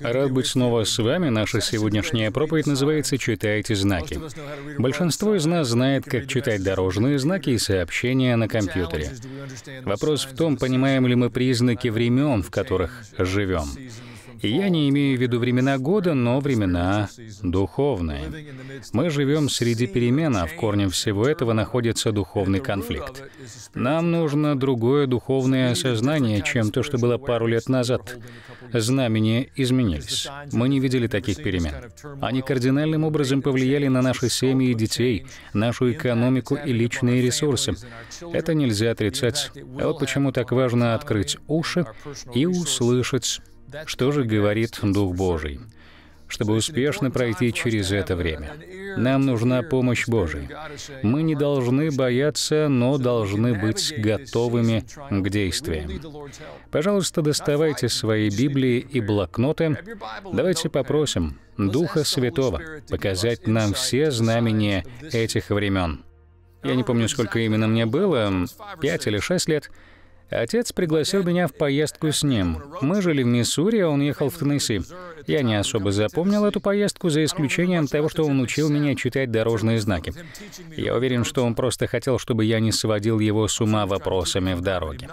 Рад быть снова с вами. Наша сегодняшняя проповедь называется «Читайте знаки». Большинство из нас знает, как читать дорожные знаки и сообщения на компьютере. Вопрос в том, понимаем ли мы признаки времен, в которых живем. И я не имею в виду времена года, но времена духовные. Мы живем среди перемен, а в корне всего этого находится духовный конфликт. Нам нужно другое духовное осознание, чем то, что было пару лет назад. Знамения изменились. Мы не видели таких перемен. Они кардинальным образом повлияли на наши семьи и детей, нашу экономику и личные ресурсы. Это нельзя отрицать. А вот почему так важно открыть уши и услышать что же говорит Дух Божий? Чтобы успешно пройти через это время, нам нужна помощь Божия. Мы не должны бояться, но должны быть готовыми к действиям. Пожалуйста, доставайте свои Библии и блокноты. Давайте попросим Духа Святого показать нам все знамения этих времен. Я не помню, сколько именно мне было, пять или шесть лет — Отец пригласил меня в поездку с ним. Мы жили в Миссури, а он ехал в Теннесси. Я не особо запомнил эту поездку, за исключением того, что он учил меня читать дорожные знаки. Я уверен, что он просто хотел, чтобы я не сводил его с ума вопросами в дороге.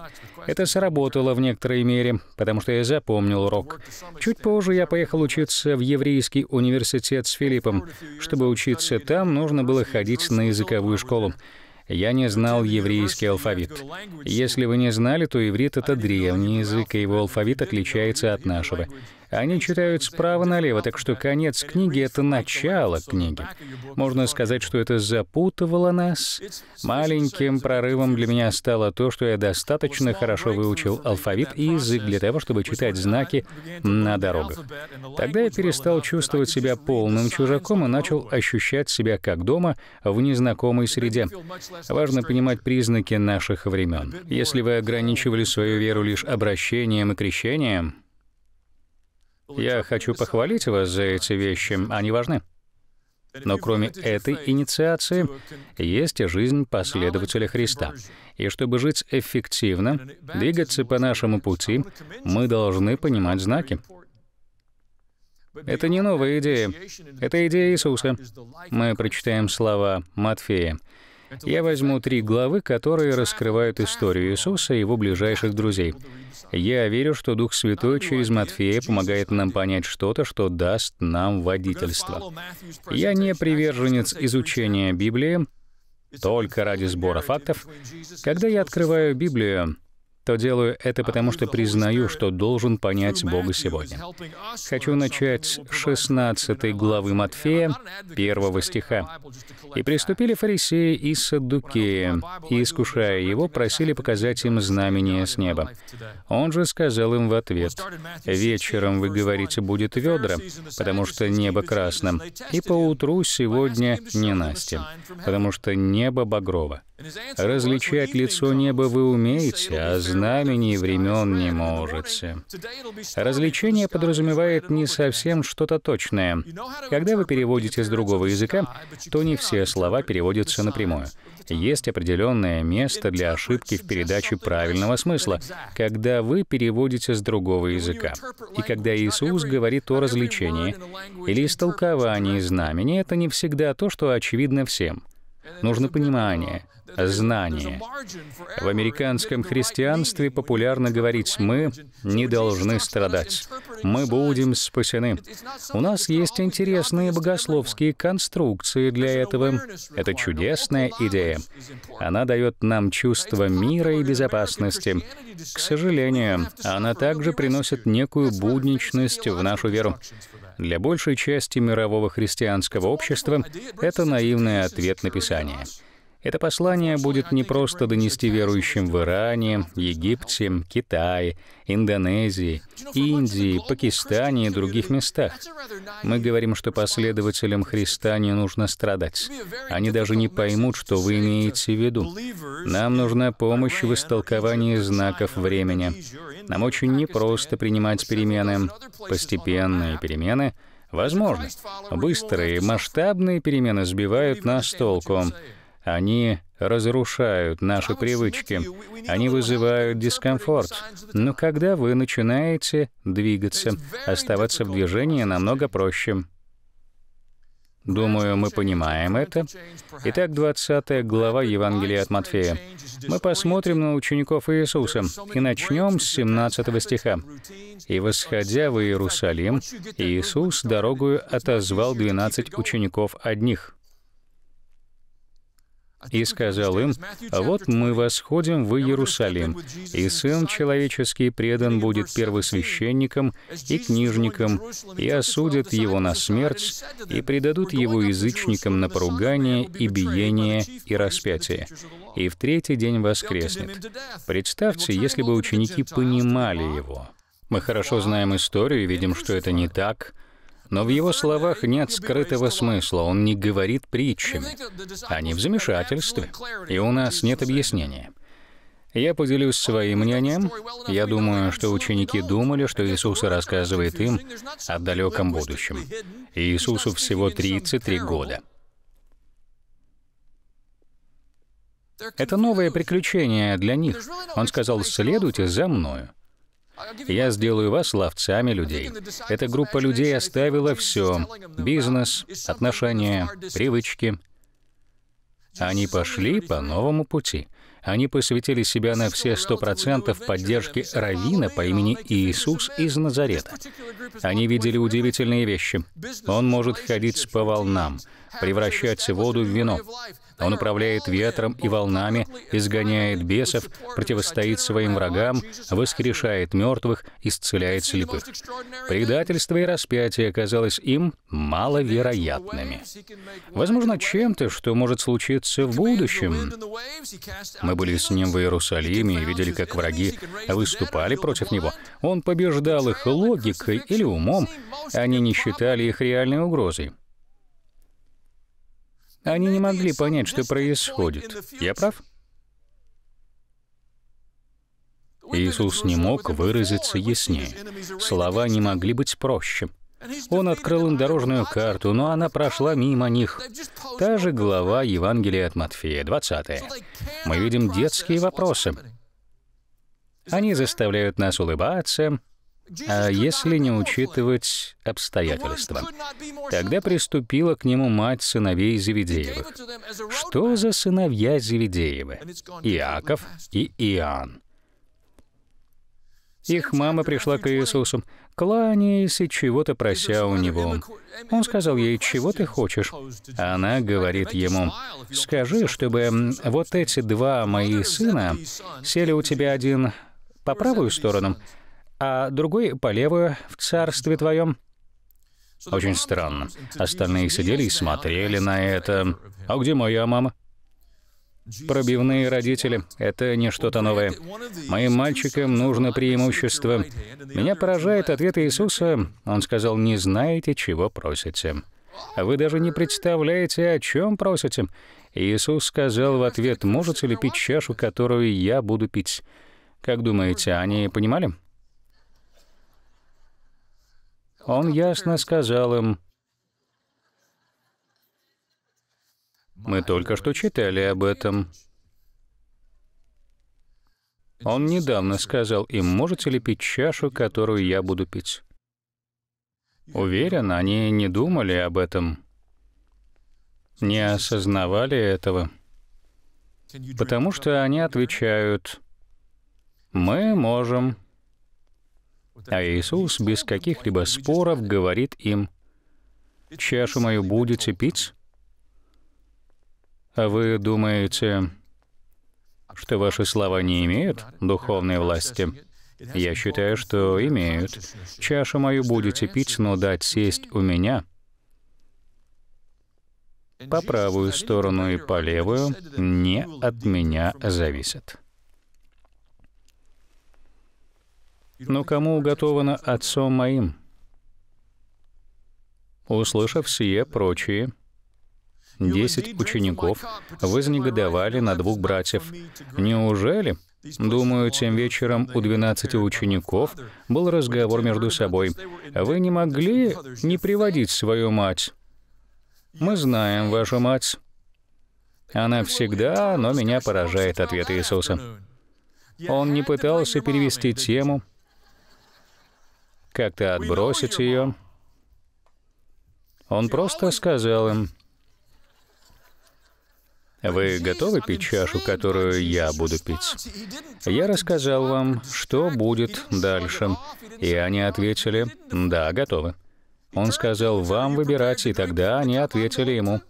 Это сработало в некоторой мере, потому что я запомнил урок. Чуть позже я поехал учиться в еврейский университет с Филиппом. Чтобы учиться там, нужно было ходить на языковую школу. Я не знал еврейский алфавит. Если вы не знали, то иврит — это древний язык, и его алфавит отличается от нашего. Они читают справа налево, так что конец книги — это начало книги. Можно сказать, что это запутывало нас. Маленьким прорывом для меня стало то, что я достаточно хорошо выучил алфавит и язык для того, чтобы читать знаки на дорогах. Тогда я перестал чувствовать себя полным чужаком и начал ощущать себя как дома в незнакомой среде. Важно понимать признаки наших времен. Если вы ограничивали свою веру лишь обращением и крещением, я хочу похвалить вас за эти вещи, они важны. Но кроме этой инициации есть жизнь последователя Христа. И чтобы жить эффективно, двигаться по нашему пути, мы должны понимать знаки. Это не новая идея. Это идея Иисуса. Мы прочитаем слова Матфея. Я возьму три главы, которые раскрывают историю Иисуса и его ближайших друзей. Я верю, что Дух Святой через Матфея помогает нам понять что-то, что даст нам водительство. Я не приверженец изучения Библии, только ради сбора фактов. Когда я открываю Библию, то делаю это а потому, что признаю, что должен понять Бога сегодня. Хочу начать с 16 главы Матфея, 1 стиха. «И приступили фарисеи и саддукеи, и, искушая его, просили показать им знамение с неба. Он же сказал им в ответ, «Вечером, вы говорите, будет ведра, потому что небо красным, и поутру сегодня не Настя, потому что небо багрово. Различать лицо неба вы умеете, а знамений времен не можете. Развлечение подразумевает не совсем что-то точное. Когда вы переводите с другого языка, то не все слова переводятся напрямую. Есть определенное место для ошибки в передаче правильного смысла, когда вы переводите с другого языка. И когда Иисус говорит о развлечении или истолковании знамени, это не всегда то, что очевидно всем. Нужно понимание, знание. В американском христианстве популярно говорить «мы не должны страдать», «мы будем спасены». У нас есть интересные богословские конструкции для этого. Это чудесная идея. Она дает нам чувство мира и безопасности. К сожалению, она также приносит некую будничность в нашу веру. Для большей части мирового христианского общества это наивный ответ на Писание. Это послание будет не просто донести верующим в Иране, Египте, Китае, Индонезии, Индии, Пакистане и других местах. Мы говорим, что последователям Христа не нужно страдать. Они даже не поймут, что вы имеете в виду. Нам нужна помощь в истолковании знаков времени. Нам очень непросто принимать перемены, постепенные перемены, Возможно. Быстрые, масштабные перемены сбивают нас с толку. Они разрушают наши привычки, они вызывают дискомфорт. Но когда вы начинаете двигаться, оставаться в движении намного проще. Думаю, мы понимаем это. Итак, 20 глава Евангелия от Матфея. Мы посмотрим на учеников Иисуса и начнем с 17 стиха. «И восходя в Иерусалим, Иисус дорогою отозвал 12 учеников одних» и сказал им, «Вот мы восходим в Иерусалим, и Сын Человеческий предан будет первосвященникам и книжникам, и осудят его на смерть, и предадут его язычникам на поругание и биение и распятие, и в третий день воскреснет». Представьте, если бы ученики понимали его. Мы хорошо знаем историю и видим, что это не так, но в его словах нет скрытого смысла, он не говорит притчами. а не в замешательстве, и у нас нет объяснения. Я поделюсь своим мнением. Я думаю, что ученики думали, что Иисус рассказывает им о далеком будущем. Иисусу всего 33 года. Это новое приключение для них. Он сказал, следуйте за мною. Я сделаю вас ловцами людей. Эта группа людей оставила все. Бизнес, отношения, привычки. Они пошли по новому пути. Они посвятили себя на все сто процентов поддержке равина по имени Иисус из Назарета. Они видели удивительные вещи. Он может ходить по волнам, превращать воду в вино. Он управляет ветром и волнами, изгоняет бесов, противостоит своим врагам, воскрешает мертвых, исцеляет слепых. Предательство и распятие казалось им маловероятными. Возможно, чем-то, что может случиться в будущем. Мы были с ним в Иерусалиме и видели, как враги выступали против него. Он побеждал их логикой или умом, они не считали их реальной угрозой. Они не могли понять, что происходит. Я прав? Иисус не мог выразиться яснее. Слова не могли быть проще. Он открыл им дорожную карту, но она прошла мимо них. Та же глава Евангелия от Матфея, 20. Мы видим детские вопросы. Они заставляют нас улыбаться, а если не учитывать обстоятельства. Тогда приступила к нему мать сыновей Зеведеевых. Что за сыновья Зеведеевы? Иаков и Иоанн. Их мама пришла к Иисусу, кланяясь и чего-то прося у Него. Он сказал ей, «Чего ты хочешь?» Она говорит ему, «Скажи, чтобы вот эти два мои сына сели у тебя один по правую сторону, а другой по левую в царстве твоем». Очень странно. Остальные сидели и смотрели на это. «А где моя мама?» Пробивные родители — это не что-то новое. Моим мальчикам нужно преимущество. Меня поражает ответ Иисуса. Он сказал, «Не знаете, чего просите». Вы даже не представляете, о чем просите. Иисус сказал в ответ, «Можете ли пить чашу, которую я буду пить?» Как думаете, они понимали? Он ясно сказал им, «Мы только что читали об этом». Он недавно сказал им, можете ли пить чашу, которую я буду пить. Уверен, они не думали об этом, не осознавали этого, потому что они отвечают, мы можем. А Иисус без каких-либо споров говорит им, «Чашу мою будете пить?» А вы думаете, а что ваши слова не имеют духовной власти? Я считаю, а что имеют. Чашу мою будете пить, но дать сесть у меня по правую сторону и по левую не от меня зависит. но кому уготовано Отцом моим». Услышав сие, прочие, десять учеников, вознегодовали на двух братьев. «Неужели?» Думаю, тем вечером у двенадцати учеников был разговор между собой. «Вы не могли не приводить свою мать?» «Мы знаем вашу мать». «Она всегда, но меня поражает ответ Иисуса». Он не пытался перевести тему, как-то отбросить ее. Он просто сказал им, «Вы готовы пить чашу, которую я буду пить?» Я рассказал вам, что будет дальше, и они ответили, «Да, готовы». Он сказал, «Вам выбирать», и тогда они ответили ему,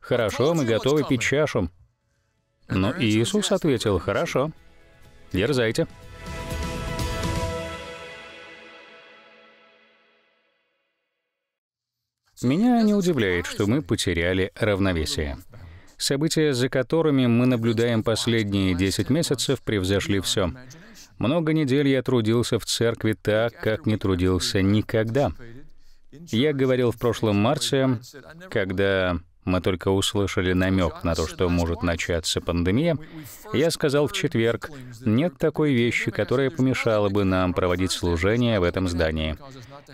«Хорошо, мы готовы пить чашу». Но Иисус ответил, «Хорошо, дерзайте». Меня не удивляет, что мы потеряли равновесие. События, за которыми мы наблюдаем последние 10 месяцев, превзошли все. Много недель я трудился в церкви так, как не трудился никогда. Я говорил в прошлом марте, когда мы только услышали намек на то, что может начаться пандемия, я сказал в четверг, нет такой вещи, которая помешала бы нам проводить служение в этом здании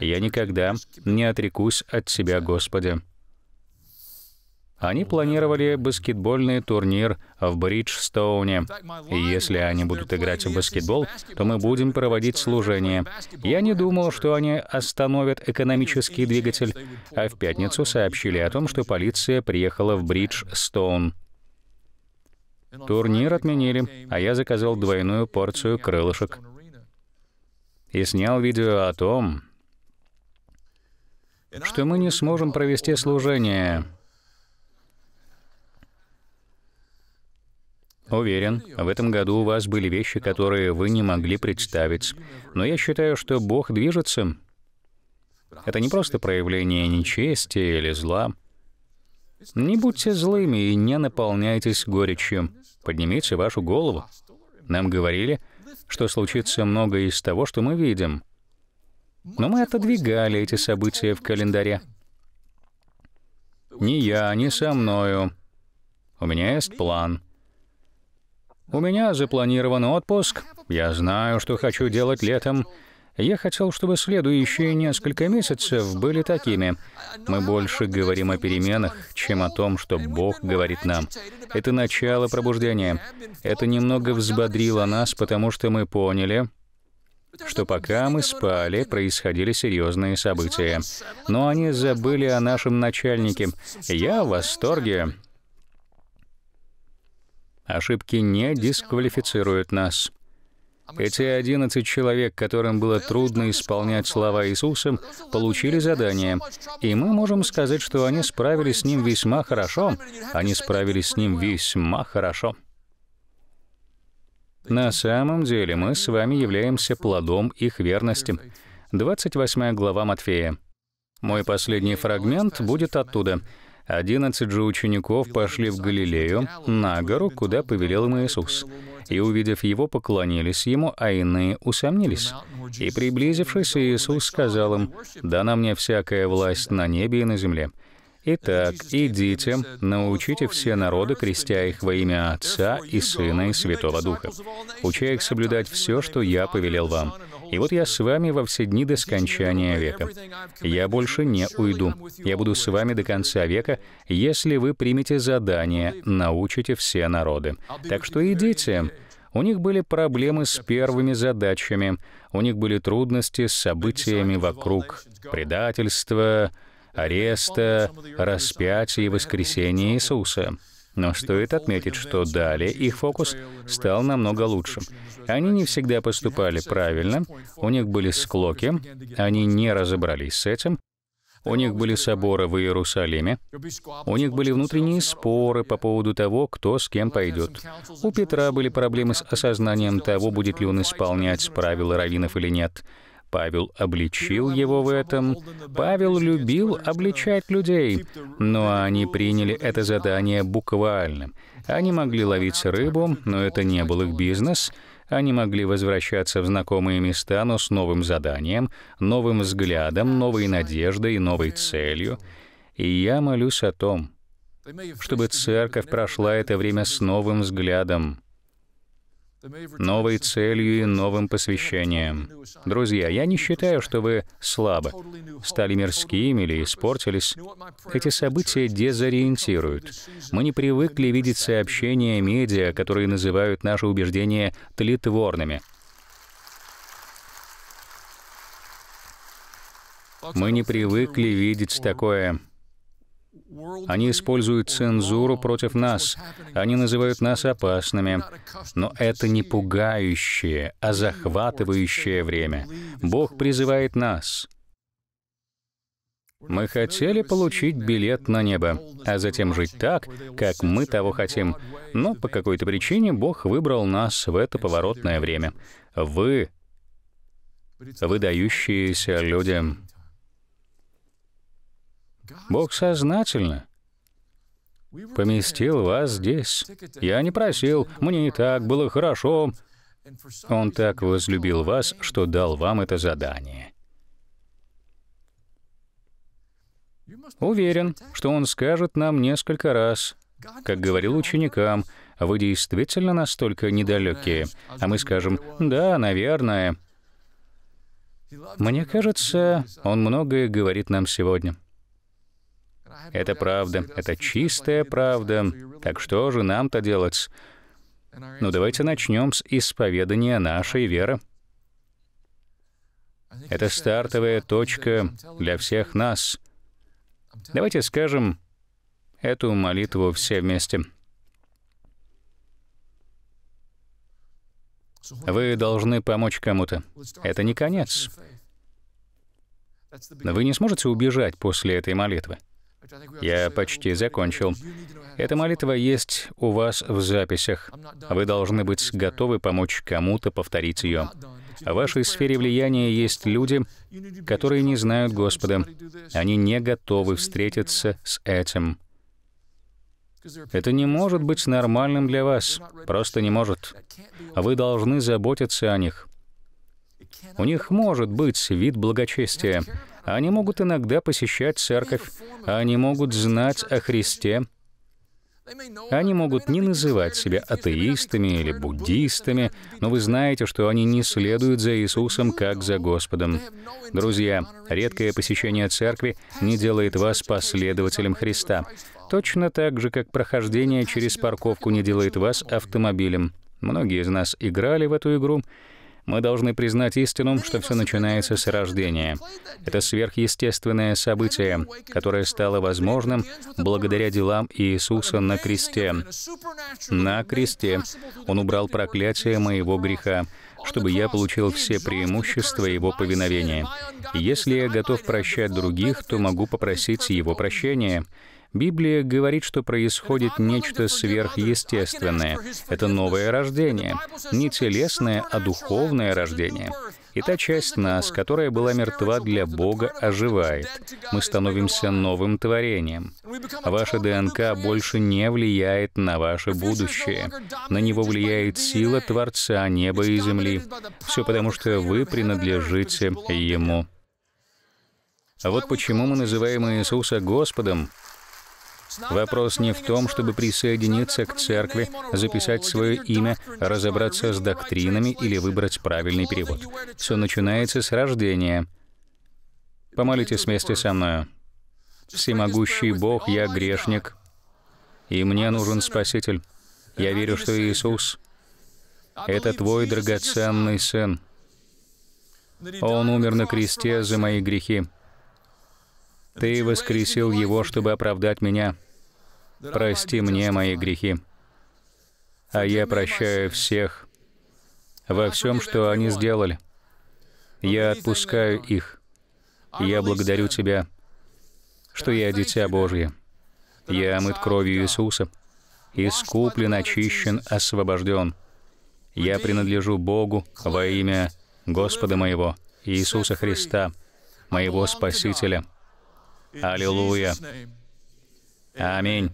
я никогда не отрекусь от себя, Господи». Они планировали баскетбольный турнир в Бриджстоуне. И если они будут играть в баскетбол, то мы будем проводить служение. Я не думал, что они остановят экономический двигатель, а в пятницу сообщили о том, что полиция приехала в Бриджстоун. Турнир отменили, а я заказал двойную порцию крылышек. И снял видео о том, что мы не сможем провести служение. Уверен, в этом году у вас были вещи, которые вы не могли представить. Но я считаю, что Бог движется. Это не просто проявление нечестия или зла. Не будьте злыми и не наполняйтесь горечью. Поднимите вашу голову. Нам говорили, что случится многое из того, что мы видим — но мы отодвигали эти события в календаре. Не я, не со мною. У меня есть план. У меня запланирован отпуск. Я знаю, что хочу делать летом. Я хотел, чтобы следующие несколько месяцев были такими. Мы больше говорим о переменах, чем о том, что Бог говорит нам. Это начало пробуждения. Это немного взбодрило нас, потому что мы поняли, что пока мы спали, происходили серьезные события. Но они забыли о нашем начальнике. Я в восторге. Ошибки не дисквалифицируют нас. А Эти 11 человек, которым было трудно исполнять слова Иисуса, получили задание. И мы можем сказать, что они справились с ним весьма хорошо. Они справились с ним весьма хорошо. На самом деле мы с вами являемся плодом их верности. 28 глава Матфея. Мой последний фрагмент будет оттуда. Одиннадцать же учеников пошли в Галилею, на гору, куда повелел им Иисус. И, увидев его, поклонились ему, а иные усомнились. И, приблизившись, Иисус сказал им, «Дана мне всякая власть на небе и на земле». Итак, идите, научите все народы, крестя их во имя Отца и Сына и Святого Духа, уча их соблюдать все, что я повелел вам. И вот я с вами во все дни до скончания века. Я больше не уйду. Я буду с вами до конца века, если вы примете задание, научите все народы. Так что идите, у них были проблемы с первыми задачами, у них были трудности с событиями вокруг, предательство, ареста, распятия и воскресения Иисуса. Но стоит отметить, что далее их фокус стал намного лучше. Они не всегда поступали правильно, у них были склоки, они не разобрались с этим, у них были соборы в Иерусалиме, у них были внутренние споры по поводу того, кто с кем пойдет. У Петра были проблемы с осознанием того, будет ли он исполнять правила раввинов или нет. Павел обличил его в этом. Павел любил обличать людей, но они приняли это задание буквально. Они могли ловить рыбу, но это не был их бизнес. Они могли возвращаться в знакомые места, но с новым заданием, новым взглядом, новой надеждой, новой целью. И я молюсь о том, чтобы церковь прошла это время с новым взглядом, новой целью и новым посвящением. Друзья, я не считаю, что вы слабы, стали мирскими или испортились. Эти события дезориентируют. Мы не привыкли видеть сообщения медиа, которые называют наши убеждения тлетворными. Мы не привыкли видеть такое они используют цензуру против нас. Они называют нас опасными. Но это не пугающее, а захватывающее время. Бог призывает нас. Мы хотели получить билет на небо, а затем жить так, как мы того хотим. Но по какой-то причине Бог выбрал нас в это поворотное время. Вы — выдающиеся люди. Бог сознательно поместил вас здесь. Я не просил, мне и так было хорошо. Он так возлюбил вас, что дал вам это задание. Уверен, что он скажет нам несколько раз, как говорил ученикам, вы действительно настолько недалекие, а мы скажем «да, наверное». Мне кажется, он многое говорит нам сегодня. Это правда. Это чистая правда. Так что же нам-то делать? Ну, давайте начнем с исповедания нашей веры. Это стартовая точка для всех нас. Давайте скажем эту молитву все вместе. Вы должны помочь кому-то. Это не конец. Вы не сможете убежать после этой молитвы. Я почти закончил. Эта молитва есть у вас в записях. Вы должны быть готовы помочь кому-то повторить ее. В вашей сфере влияния есть люди, которые не знают Господа. Они не готовы встретиться с этим. Это не может быть нормальным для вас, просто не может. Вы должны заботиться о них. У них может быть вид благочестия, они могут иногда посещать церковь, они могут знать о Христе, они могут не называть себя атеистами или буддистами, но вы знаете, что они не следуют за Иисусом как за Господом. Друзья, редкое посещение церкви не делает вас последователем Христа. Точно так же, как прохождение через парковку не делает вас автомобилем. Многие из нас играли в эту игру, мы должны признать истину, что все начинается с рождения. Это сверхъестественное событие, которое стало возможным благодаря делам Иисуса на кресте. На кресте Он убрал проклятие моего греха, чтобы я получил все преимущества Его повиновения. Если я готов прощать других, то могу попросить Его прощения. Библия говорит, что происходит нечто сверхъестественное. Это новое рождение. Не телесное, а духовное рождение. И та часть нас, которая была мертва для Бога, оживает. Мы становимся новым творением. Ваша ДНК больше не влияет на ваше будущее. На него влияет сила Творца неба и земли. Все потому, что вы принадлежите Ему. А вот почему мы называем Иисуса Господом, Вопрос не в том, чтобы присоединиться к церкви, записать свое имя, разобраться с доктринами или выбрать правильный перевод. Все начинается с рождения. Помолитесь вместе со мною. «Всемогущий Бог, я грешник, и мне нужен Спаситель. Я верю, что Иисус — это Твой драгоценный Сын. Он умер на кресте за мои грехи. Ты воскресил Его, чтобы оправдать меня прости мне мои грехи, а я прощаю всех во всем, что они сделали. Я отпускаю их. Я благодарю Тебя, что я дитя Божье. Я омыт кровью Иисуса, искуплен, очищен, освобожден. Я принадлежу Богу во имя Господа моего, Иисуса Христа, моего Спасителя. Аллилуйя. Аминь.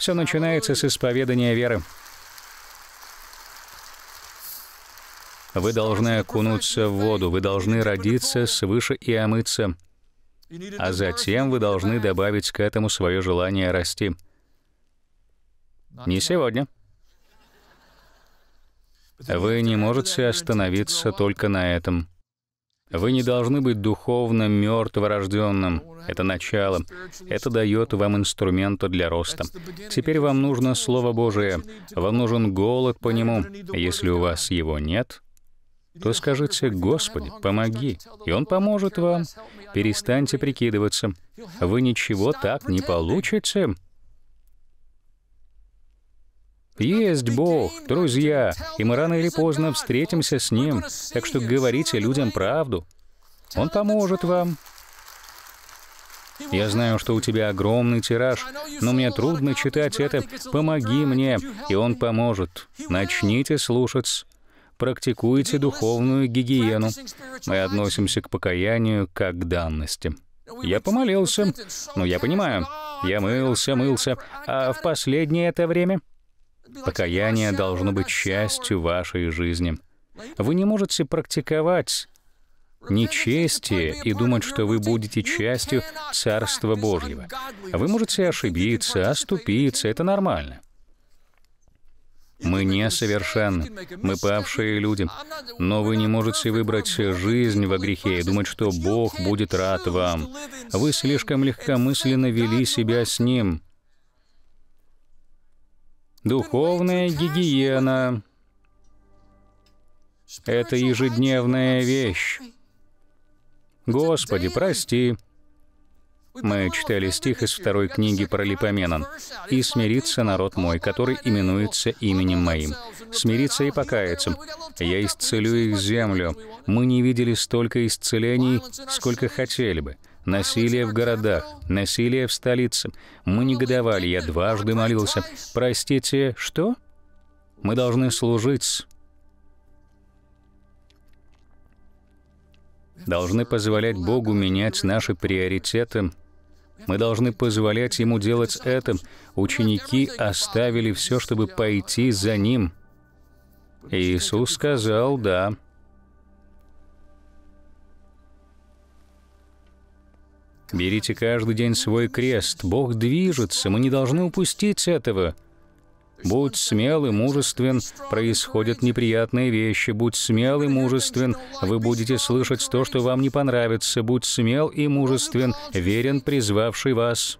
Все начинается с исповедания веры. Вы должны окунуться в воду, вы должны родиться свыше и омыться. А затем вы должны добавить к этому свое желание расти. Не сегодня. Вы не можете остановиться только на этом. Вы не должны быть духовно мертворожденным. Это начало. Это дает вам инструменты для роста. Теперь вам нужно Слово Божие. Вам нужен голод по нему. Если у вас его нет, то скажите, «Господи, помоги», и Он поможет вам. Перестаньте прикидываться. Вы ничего так не получите. Есть Бог, друзья, и мы рано или поздно встретимся с Ним, так что говорите людям правду. Он поможет вам. Я знаю, что у тебя огромный тираж, но мне трудно читать это. Помоги мне, и он поможет. Начните слушать. Практикуйте духовную гигиену. Мы относимся к покаянию как к данности. Я помолился, но я понимаю, я мылся, мылся, а в последнее это время Покаяние должно быть частью вашей жизни. Вы не можете практиковать нечестие и думать, что вы будете частью Царства Божьего. Вы можете ошибиться, оступиться, это нормально. Мы несовершенны, мы павшие люди, но вы не можете выбрать жизнь во грехе и думать, что Бог будет рад вам. Вы слишком легкомысленно вели себя с Ним. Духовная гигиена — это ежедневная вещь. Господи, прости. Мы читали стих из второй книги про Липоменон. «И смирится народ мой, который именуется именем моим. Смирится и покаяться. Я исцелю их землю. Мы не видели столько исцелений, сколько хотели бы насилие в городах, насилие в столице. Мы негодовали, я дважды молился. Простите, что? Мы должны служить. Должны позволять Богу менять наши приоритеты. Мы должны позволять Ему делать это. Ученики оставили все, чтобы пойти за Ним. Иисус сказал «да». Берите каждый день свой крест. Бог движется, мы не должны упустить этого. Будь смел и мужествен, происходят неприятные вещи. Будь смел и мужествен, вы будете слышать то, что вам не понравится. Будь смел и мужествен, верен призвавший вас.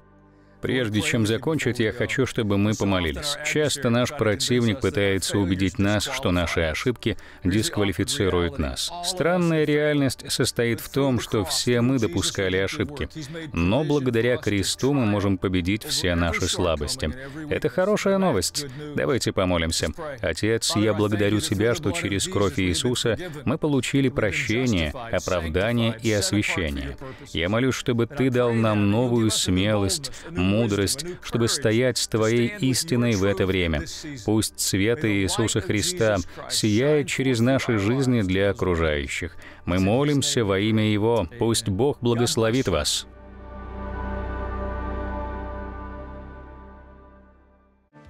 Прежде чем закончить, я хочу, чтобы мы помолились. Часто наш противник пытается убедить нас, что наши ошибки дисквалифицируют нас. Странная реальность состоит в том, что все мы допускали ошибки. Но благодаря кресту мы можем победить все наши слабости. Это хорошая новость. Давайте помолимся. Отец, я благодарю Тебя, что через кровь Иисуса мы получили прощение, оправдание и освящение. Я молюсь, чтобы Ты дал нам новую смелость, мудрость, чтобы стоять с Твоей истиной в это время. Пусть свет Иисуса Христа сияет через наши жизни для окружающих. Мы молимся во имя Его. Пусть Бог благословит вас.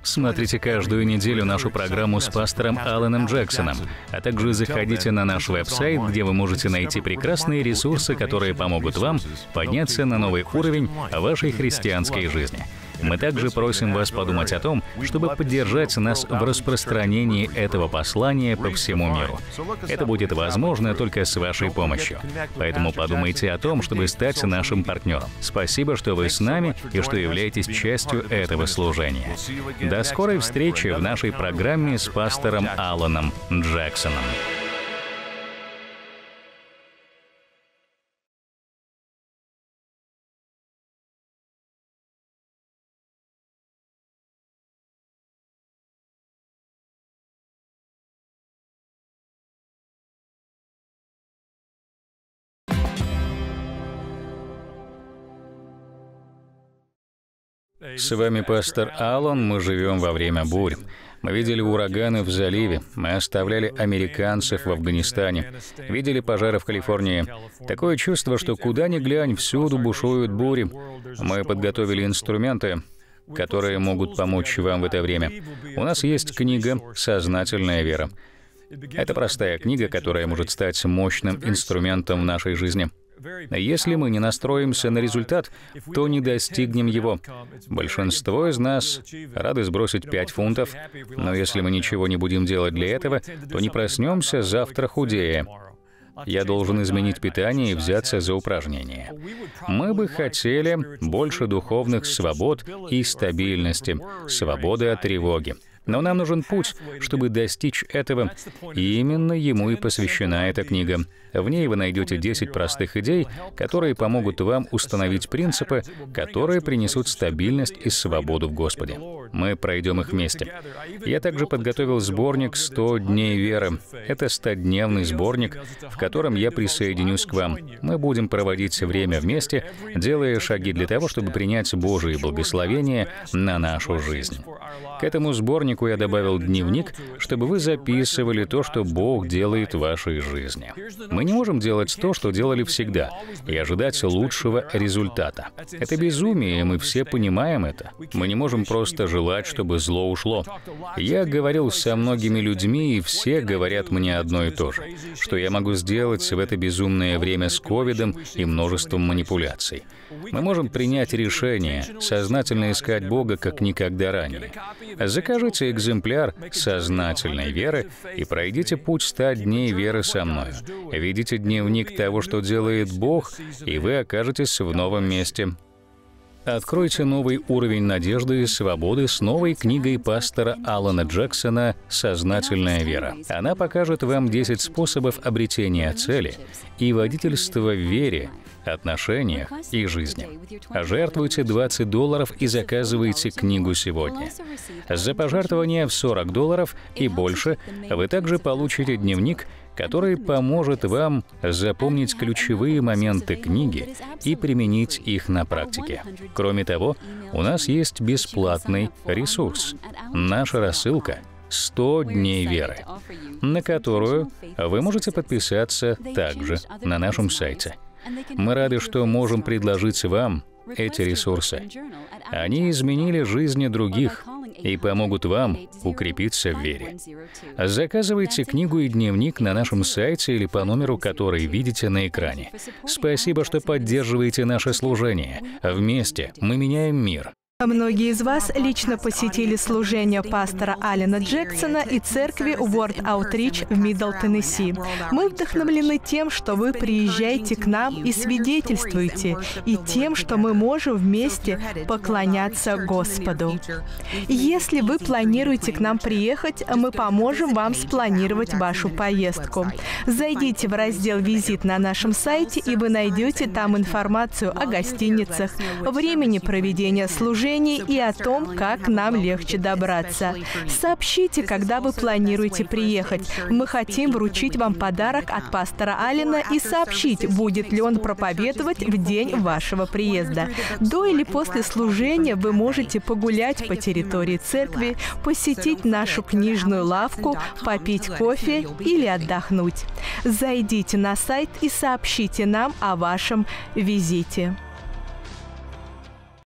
Смотрите каждую неделю нашу программу с пастором Алленом Джексоном, а также заходите на наш веб-сайт, где вы можете найти прекрасные ресурсы, которые помогут вам подняться на новый уровень вашей христианской жизни. Мы также просим вас подумать о том, чтобы поддержать нас в распространении этого послания по всему миру. Это будет возможно только с вашей помощью. Поэтому подумайте о том, чтобы стать нашим партнером. Спасибо, что вы с нами и что являетесь частью этого служения. До скорой встречи в нашей программе с пастором Алланом Джексоном. С вами пастор Аллон, мы живем во время бурь. Мы видели ураганы в заливе, мы оставляли американцев в Афганистане, видели пожары в Калифорнии. Такое чувство, что куда ни глянь, всюду бушуют бури. Мы подготовили инструменты, которые могут помочь вам в это время. У нас есть книга «Сознательная вера». Это простая книга, которая может стать мощным инструментом в нашей жизни. Если мы не настроимся на результат, то не достигнем его. Большинство из нас рады сбросить 5 фунтов, но если мы ничего не будем делать для этого, то не проснемся завтра худее. Я должен изменить питание и взяться за упражнения. Мы бы хотели больше духовных свобод и стабильности, свободы от тревоги. Но нам нужен путь, чтобы достичь этого, и именно ему и посвящена эта книга. В ней вы найдете 10 простых идей, которые помогут вам установить принципы, которые принесут стабильность и свободу в Господе. Мы пройдем их вместе. Я также подготовил сборник «100 дней веры». Это 100-дневный сборник, в котором я присоединюсь к вам. Мы будем проводить время вместе, делая шаги для того, чтобы принять Божие благословения на нашу жизнь. К этому сборнику я добавил дневник, чтобы вы записывали то, что Бог делает в вашей жизни. Мы мы не можем делать то, что делали всегда, и ожидать лучшего результата. Это безумие, и мы все понимаем это. Мы не можем просто желать, чтобы зло ушло. Я говорил со многими людьми, и все говорят мне одно и то же, что я могу сделать в это безумное время с ковидом и множеством манипуляций. Мы можем принять решение сознательно искать Бога как никогда ранее. Закажите экземпляр сознательной веры и пройдите путь 100 дней веры со мной. Ведите дневник того, что делает Бог, и вы окажетесь в новом месте. Откройте новый уровень надежды и свободы с новой книгой пастора Алана Джексона «Сознательная вера». Она покажет вам 10 способов обретения цели и водительства в вере отношениях и жизни. А жертвуйте 20 долларов и заказывайте книгу сегодня. За пожертвование в 40 долларов и больше вы также получите дневник, который поможет вам запомнить ключевые моменты книги и применить их на практике. Кроме того, у нас есть бесплатный ресурс — наша рассылка 100 дней веры, на которую вы можете подписаться также на нашем сайте — мы рады, что можем предложить вам эти ресурсы. Они изменили жизни других и помогут вам укрепиться в вере. Заказывайте книгу и дневник на нашем сайте или по номеру, который видите на экране. Спасибо, что поддерживаете наше служение. Вместе мы меняем мир. А многие из вас лично посетили служение пастора Алина Джексона и церкви World Outreach в Мидл Теннесси. Мы вдохновлены тем, что вы приезжаете к нам и свидетельствуете, и тем, что мы можем вместе поклоняться Господу. Если вы планируете к нам приехать, мы поможем вам спланировать вашу поездку. Зайдите в раздел «Визит» на нашем сайте, и вы найдете там информацию о гостиницах, времени проведения служения, движении и о том, как нам легче добраться. Сообщите, когда вы планируете приехать. Мы хотим вручить вам подарок от пастора Алина и сообщить, будет ли он проповедовать в день вашего приезда. До или после служения вы можете погулять по территории церкви, посетить нашу книжную лавку, попить кофе или отдохнуть. Зайдите на сайт и сообщите нам о вашем визите.